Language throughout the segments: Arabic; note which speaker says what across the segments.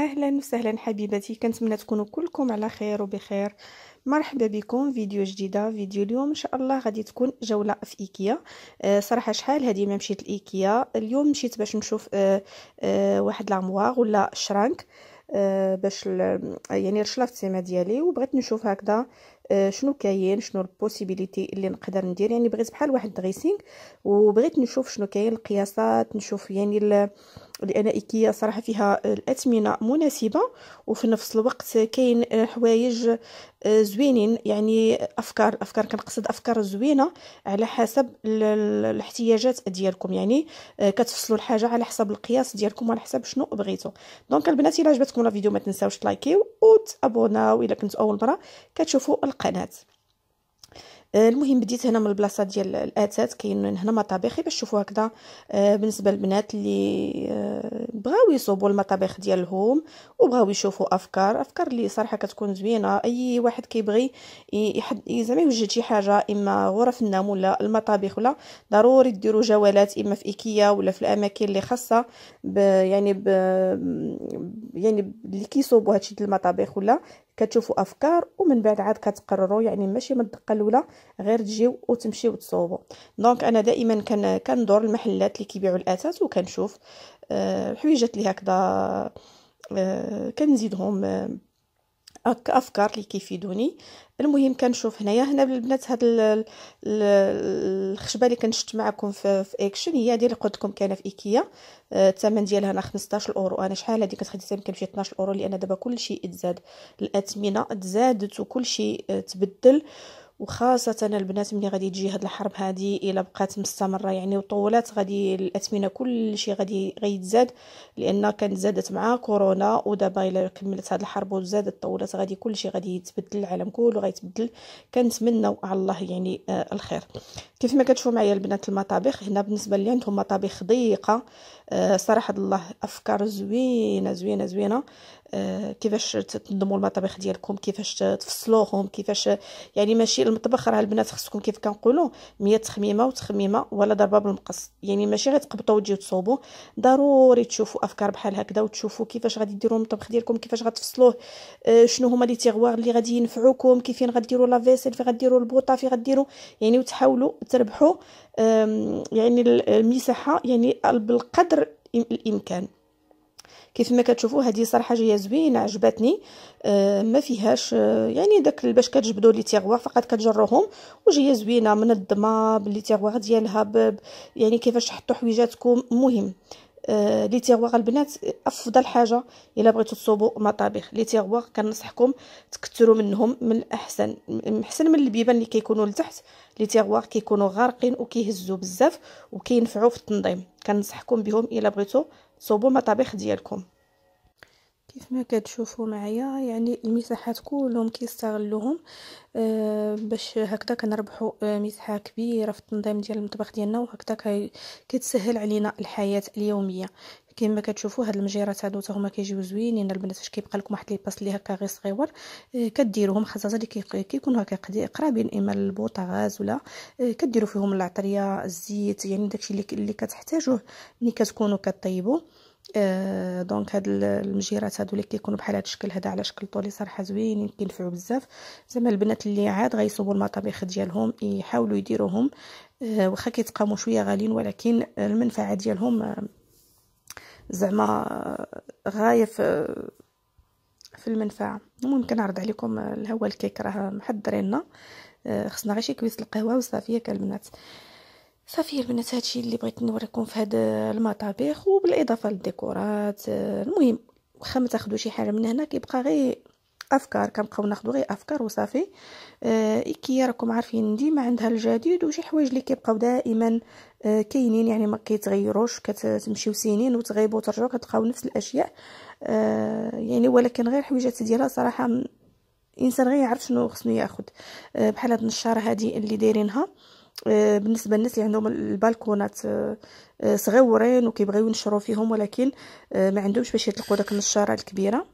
Speaker 1: اهلا وسهلا حبيباتي كنتمنى تكونوا كلكم على خير وبخير مرحبا بكم فيديو جديده فيديو اليوم ان شاء الله غادي تكون جوله في ايكيا آه، صراحه شحال هذه ما مشيت لايكيا اليوم مشيت باش نشوف آه، آه، واحد لامواغ ولا شرانك باش يعني رشلافت السيما ديالي وبغيت نشوف هكذا شنو كاين شنو البوسيبيليتي اللي نقدر ندير يعني بغيت بحال واحد دريسينغ وبغيت نشوف شنو كاين القياسات نشوف يعني لان ايكيا صراحه فيها الاثمنه مناسبه وفي نفس الوقت كاين حوايج آه، زوينين يعني افكار افكار كنقصد افكار زوينه على حسب الاحتياجات ديالكم يعني آه، كتفصلوا الحاجه على حسب القياس ديالكم وعلى حسب شنو بغيتو دونك البنات الى عجبتكم الفيديو ما تنساوش تلايكيو وتابوناو الى كنتو اول مره كتشوفوا القناه آه، المهم بديت هنا من البلاصه ديال الاتات كاين هنا مطابخ باش تشوفوا هكذا آه، بالنسبه للبنات اللي آه، بغاو يصوبوا المطابخ ديالهم وبغاو يشوفوا افكار افكار اللي صراحه كتكون زوينه اي واحد كيبغي زعما يوجد شي حاجه اما غرف النوم ولا المطابخ ولا ضروري ديروا جولات اما في ايكيا ولا في الاماكن اللي خاصه ب يعني ب يعني, يعني اللي كيصوبوا هادشي ديال المطابخ ولا كتشوفوا افكار ومن بعد عاد كتقرروا يعني ماشي من الدقه الاولى غير تجيو وتمشيو تصوبوا دونك انا دائما كان كندور المحلات اللي كيبيعوا الاثاث وكنشوف الحويجات آه، اللي هكذا آه، كنزيدهم آه، افكار اللي كيفيدوني المهم كنشوف هنايا هنا البنات هاد الخشبه اللي كنشت معكم في, في اكشن هي اللي قلت لكم كاينه في ايكيا آه، الثمن ديالها هنا 15 اورو انا شحال هذه كتخدي خديتها يمكن شي 12 اورو لان دابا كلشي تزاد الاثمنه تزادت وكلشي آه، تبدل وخاصة البنات ملي غادي تجي هاد الحرب هادي الا بقات مستمرة يعني وطولات غادي الاثمنة كلشي غادي غيتزاد لان كانت زادت مع كورونا ودابا الا كملت هاد الحرب وزادت طولات غادي كلشي غادي يتبدل العالم كله غيتبدل كنتمناو على الله يعني آه الخير كيف ما كتشوفوا معايا البنات المطابخ هنا بالنسبة لي عندهم مطابخ ضيقة آه، صراحه الله افكار زوينه زوينه زوينه آه، كيفاش تنظموا المطابخ ديالكم كيفاش تفصلوهم كيفاش يعني ماشي المطبخ راه البنات خصكم كيف كنقولوا مية تخميمه وتخميمه ولا ضربه بالمقص يعني ماشي غير تقبطوا وتجيو تصوبوا ضروري تشوفوا افكار بحال هكذا وتشوفوا كيفاش غادي ديروا المطبخ ديالكم كيفاش غتفصلوه آه، شنو هما لي تيغوار اللي غادي ينفعوكم كيفين غديروا لافيسيل فين غديروا البوطه فين غديروا يعني وتحاولوا تربحوا يعني المساحه يعني بالقدر الامكان كيف ما كتشوفوا هذه صراحه حاجه زوينه عجبتني آه، ما فيهاش آه، يعني داك باش كتجبدوا لي تيغوار فقط كتجروهم وجايه زوينه منظمه باللي تيغوار ديالها يعني كيفاش تحطوا حويجاتكم مهم آه لي تيغواغ البنات افضل حاجه الا بغيتو تصوبوا مطابخ لي تيغواغ كنصحكم تكثروا منهم من الاحسن احسن من البيبان اللي كيكونوا لتحت لي تيغواغ كيكونوا غارقين وكيهزوا بزاف وكينفعوا في التنظيم كنصحكم بهم الا بغيتو تصوبوا مطابخ ديالكم كيف ما كتشوفوا معايا يعني المساحات كلهم كيستغلوهم آه باش هكذا كنربحوا آه، مساحه كبيره في التنظيم ديال المطبخ ديالنا وهكذا كتسهل علينا الحياه اليوميه كما كتشوفوا هاد المجيرات هادو هما كيجيو زوينين البنات فاش كيبقى لكم واحد الباس اللي هكا غير صغيور آه، كديروهم خاصه اللي كيكونوا هكا قرابين اما البوطاغاز ولا آه، كديروا فيهم العطريه الزيت يعني داكشي اللي كتحتاجوه ملي كتكونوا كطيبوا آه دونك هاد المجيرات هادو اللي كيكونوا بحال هاد الشكل هذا على شكل طولي صراحه زوينين كينفعوا بزاف زعما البنات اللي عاد غيصوبوا المطابخ ديالهم يحاولوا يديروهم آه، واخا كيتقاموا شويه غاليين ولكن المنفعه ديالهم آه، زعما آه، غايه في في المنفعه المهم كنعرض عليكم الهوا الكيك راه محضريننا خصنا غير شي كويس القهوه وصافيه كالبنات صافي البنات هادشي اللي بغيت نوريكم في هاد المطابخ وبالاضافه للديكورات المهم واخا ما تاخذوا شي حاجه من هنا كيبقى غير افكار كنبقاو ناخذوا غير افكار وصافي آه كي راكم عارفين ديما عندها الجديد وشي حوايج اللي كيبقاو دائما آه كاينين يعني ما كيتغيروش كتمشيو سنين وتغيبوا وترجعوا كتلقاو نفس الاشياء آه يعني ولكن غير حويجات ديالها صراحه الانسان غير يعرف شنو خصنو ياخذ آه بحال هاد النشاره هذه اللي دايرينها آه آه، بالنسبه للناس اللي عندهم البالكونات آه، آه، صغيورين وكيبغيو ينشروا فيهم ولكن ما عندهمش باش يطلقوا داك النشاره الكبيره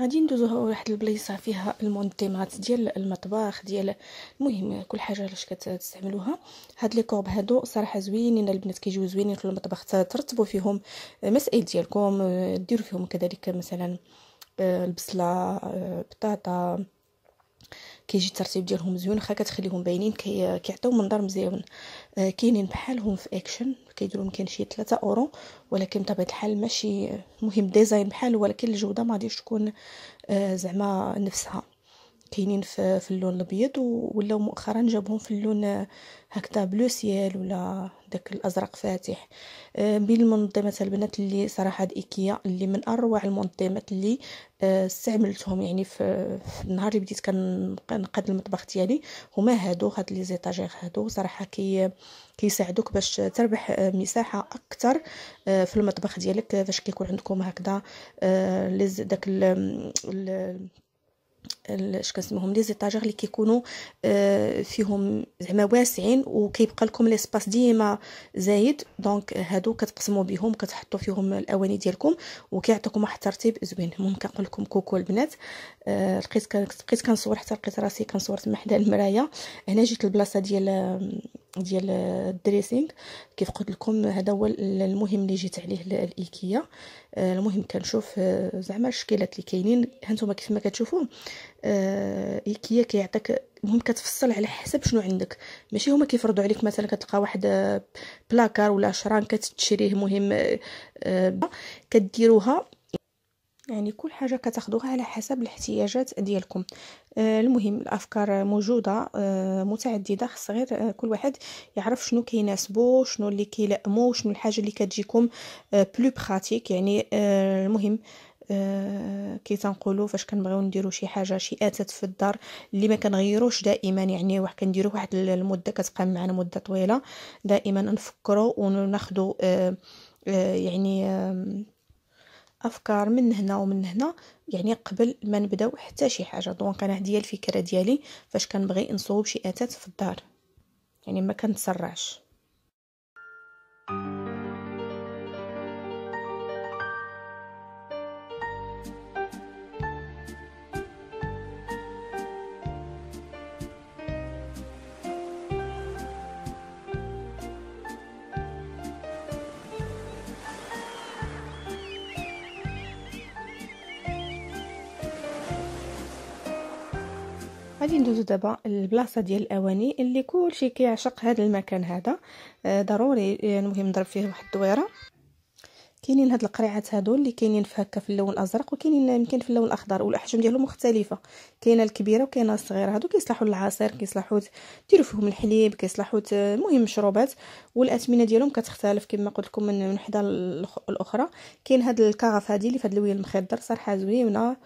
Speaker 1: غادي ندوزو لواحد البلايصه فيها المونتيمات ديال المطبخ ديال المهم كل حاجه علاش كتستعملوها هاد لي كورب هادو صراحه زوينين البنات كيجيو زوينين في المطبخ ترتبوا فيهم مسائل ديالكم ديروا فيهم كذلك مثلا البصله بطاطا كيجي الترتيب ديالهم مزيون واخا كتخليهم باينين كيعطيو منظر مزيون آه كاينين بحالهم في اكشن كيديروا يمكن شي 3 اورو ولكن بطبيعه الحال ماشي مهم ديزاين بحال ولكن الجوده ما غاديش تكون آه زعما نفسها كاينين في, في اللون الابيض ولاو مؤخرا جابهم في اللون هكذا بلو سيال ولا داك الازرق فاتح آه، بين المنظمات البنات اللي صراحه ايكيا اللي من اروع المنظمات اللي آه، استعملتهم يعني في, في النهار اللي بديت كنقاد المطبخ ديالي هما هادو هاد لي زيتاجير هادو صراحه كي كيساعدوك باش تربح آه، مساحه اكثر في المطبخ ديالك فاش كيكون عندكم هكذا داك ال اش كنسموهم لي زيطاجير اللي كيكونوا آه، فيهم زعما واسعين وكيبقى لكم ليسباس ديما زايد دونك هادو كتقسموا بهم كتحطوا فيهم الاواني ديالكم وكيعطيكم واحد الترتيب زوين المهم كنقول لكم كوكو البنات آه، لقيت بقيت كنصور حتى لقيت راسي كنصور تما حدا المرايه هنا جيت البلاصه ديال ديال الدريسينغ كيف قلت لكم هذا هو المهم اللي جيت عليه الايكيا آه، المهم كنشوف آه، زعما الشكيلات اللي كاينين هانتوما كيف ما كتشوفوا آه، ايكيا كيعطيك المهم كتفصل على حسب شنو عندك ماشي هما كيفرضوا عليك مثلا كتلقى واحد بلاكار ولا شران كتشريه مهم كديروها يعني كل حاجه كتاخذوها على حسب الاحتياجات ديالكم آه المهم الافكار موجوده آه متعدده خص غير آه كل واحد يعرف شنو كيناسبو شنو اللي كيلائمو شنو الحاجه اللي كتجيكم بلو آه، براتيك يعني آه، المهم آه، كي تنقولوا فاش كنبغيو نديرو شي حاجه شي اتات في الدار اللي ما كنغيروش دائما يعني واحد كنديروه واحد المده كتبقى معنا مده طويله دائما نفكروا وناخذوا يعني افكار من هنا ومن هنا يعني قبل ما نبداو حتى شي حاجه دونك انا هدي الفكره ديالي فاش كنبغي نصوب شي اتات في الدار يعني ما كنتسرعش thank you غادي ندوزو دابا البلاصه ديال الاواني اللي كلشي كيعشق هذا المكان هذا آه، ضروري المهم نضرب فيه واحد الدويره كاينين هاد القريعات هادو اللي كاينين في هكا في اللون الازرق وكاينين يمكن في اللون الاخضر والاحجام ديالهم مختلفه كاينه الكبيره وكاينه الصغيره هادو كيصلحوا للعصير كيصلحوا ديروا فيهم الحليب كيصلحوا المهم مشروبات والاثمنه ديالهم كتختلف كما قلت لكم من وحده الاخرى كاين هاد الكغف هادي اللي في هاد الويل المخضر صراحه زوينه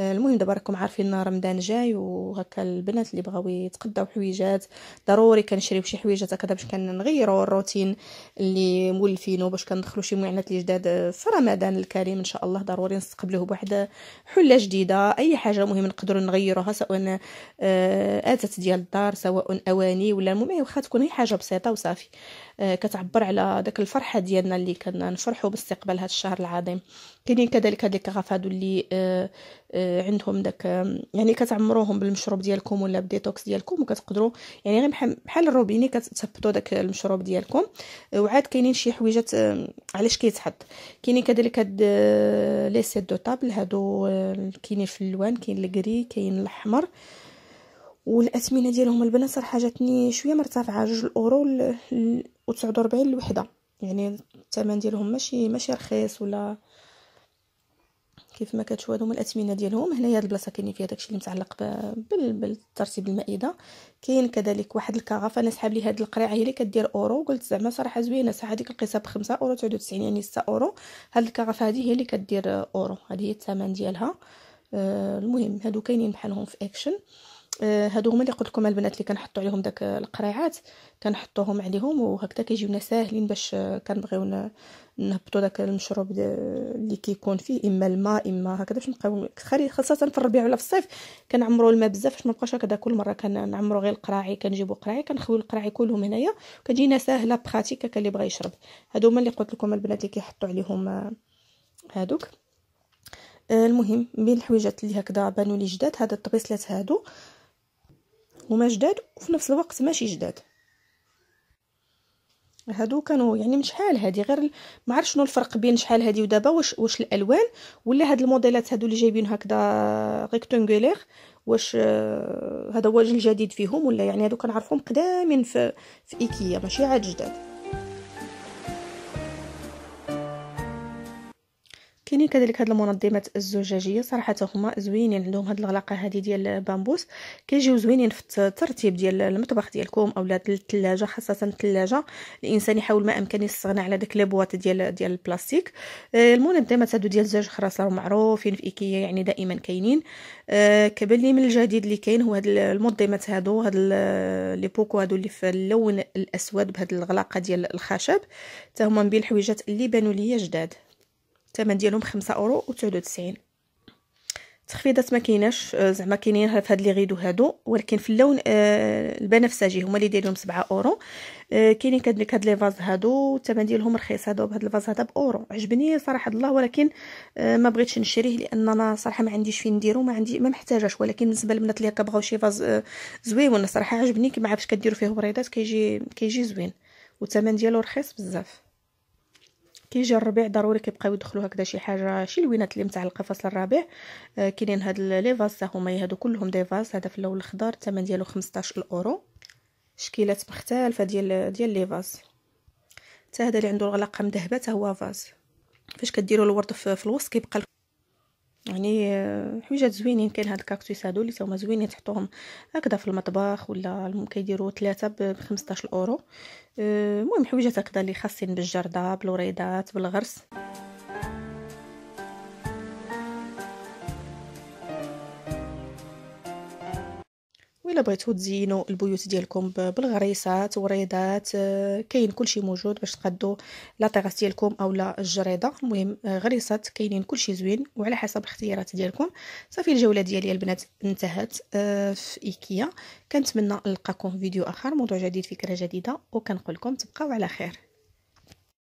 Speaker 1: آه، المهم دابا راكم عارفين رمضان جاي وهكا البنات اللي بغاو يتقداو حويجات ضروري كنشريو شي حويجات هكا باش كنغيروا الروتين اللي مولفينو باش كندخلوا شي معنات اللي جداد في رمضان الكريم ان شاء الله ضروري نستقبلوه بواحد حله جديده اي حاجه مهم نقدروا نغيروها سواء آه، اتات ديال الدار سواء اواني ولا المهم واخا أيوة، تكون هي حاجه بسيطه وصافي آه، كتعبر على داك الفرحه ديالنا اللي نفرحوا باستقبال هذا الشهر العظيم كاينين كذلك هاد الكغاف هادو اللي آه، آه، عندهم داك يعني كتعمروهم بالمشروب ديالكم ولا بالديتوكس ديالكم وكتقدروا يعني غير بحال الروبيني كتثبتوا داك المشروب ديالكم وعاد كاينين شي حويجات علاش كيتحط كاينين كذلك هاد لي سيت دو طابل هادو كاينين في اللوان كاين الكري كاين الاحمر والاثمنه ديالهم البنات صراحه جاتني شويه مرتفعه جوج الاورو ل 49 الوحده يعني الثمن ديالهم ماشي ماشي رخيص ولا كيف ما كتشوفوا هذوما الاثمنه ديالهم هنايا هاد البلاصه كاينين فيها داكشي اللي متعلق بالترتيب المائده كاين كذلك واحد الكغافه انا سحاب لي هاد القريعه هي اللي كدير اورو قلت زعما صراحه زوينه صح هذيك القصه ب 5 اورو 99 يعني 6 اورو هاد الكغافه هادي هي اللي كدير اورو هذه هي الثمن ديالها آه، المهم هادو كاينين بحالهم في اكشن آه، هادو هما اللي قلت لكم البنات اللي كنحطوا عليهم داك القريعات كنحطوهم عليهم وهكذا كيجيونا ساهلين باش آه، كنبغيو نهبطوا داك المشروب دا اللي كيكون فيه اما الماء اما هكذا باش نبقاو خري خاصه في الربيع ولا في الصيف كنعمروا الماء بزاف باش ما نبقاش هكذا كل مره كنعمروا غير القراعي كنجيبوا قراعي كنخويو القراعي كلهم هنايا كتجينا ساهله براتيك هكا اللي بغى يشرب هادو هما اللي قلت لكم البنات اللي كيحطوا عليهم آه، هادوك المهم من الحويجات اللي هكذا بانوا لي جداد هذا الطبيسلات هادو هما جداد وفي نفس الوقت ماشي جداد هادو كانوا يعني من شحال هادي غير ما عرف شنو الفرق بين شحال هادي ودابا واش واش الالوان ولا هاد الموديلات هادو اللي جايبين هكذا ريكتانغولير واش آه، هذا هو الجديد فيهم ولا يعني هادو كنعرفهم قدامين في في ايكيا ماشي عاد جداد كاينين كذلك هاد المنظمات الزجاجيه صراحه هما زوينين عندهم هاد الغلاقه هادي ديال البامبوس كيجيو زوينين في الترتيب ديال المطبخ ديالكم اولا الثلاجه خاصه الثلاجه الانسان يحاول ما امكن يستغنى على داك لابواط ديال ديال البلاستيك آه، المنظمات هادو ديال الزجاج خلاص راهم معروفين في ايكيا يعني دائما كاينين آه، كبان لي من الجديد اللي كاين هو هاد المنظمات هادو هاد لي بوكو هادو اللي في اللون الاسود بهاد الغلاقه ديال الخشب حتى هما من بين الحويجات اللي بانوا ليا جداد الثمن ديالهم خمسة اورو و 99 تخفيضات ما كايناش آه، زعما كاينين في هاد لي غيدو هادو ولكن في اللون آه، البنفسجي هما اللي دايرينهم 7 اورو آه، كاينين كذلك هاد لي فاز هادو الثمن ديالهم رخيص هادو بهاد الفاز هذا باورو عجبني صراحه الله ولكن ما بغيتش نشريه لان انا صراحه ما عنديش فين نديرو ما عندي ما محتاجاش ولكن بالنسبه للبنات اللي كبغاو شي فاز زوين وانا صراحه عجبني كيما عرفتش كديروا فيه بريدات كيجي كيجي زوين والثمن ديالو رخيص بزاف كيجي الربيع ضروري كيبقاو يدخلوا هكذا شي حاجه شي لوينات اللي متعلقه فصل الربيع آه كاينين هاد لي فاز هما هادو كلهم دي فاز هذا في اللون الخضر الثمن ديالو 15 اورو شكيلات مختلفه ديال ديال لي فاز حتى هذا اللي عنده الغلاقه مذهبه حتى هو فاز فاش كديروا الورد في الوسط كيبقى يعني آه، حويجات زوينين كاين هاد الكاكتوس هادو اللي تاهما زوينين تحطوهم هكذا في المطبخ ولا يديروا ثلاثه ب 15 اورو آه، المهم حويجات هكذا اللي خاصين بالجرده بالوريدات بالغرس الا بغيتو تزينوا البيوت ديالكم بالغريسات وريضات آه، كاين كلشي موجود باش تقادوا لا تيغاس ديالكم اولا الجريده المهم آه، غريسات كاينين كلشي زوين وعلى حسب الاختيارات ديالكم صافي الجوله ديالي البنات انتهت آه، في ايكيا كنتمنى نلقاكم في فيديو اخر موضوع جديد فكره جديده وكنقول لكم تبقاو على خير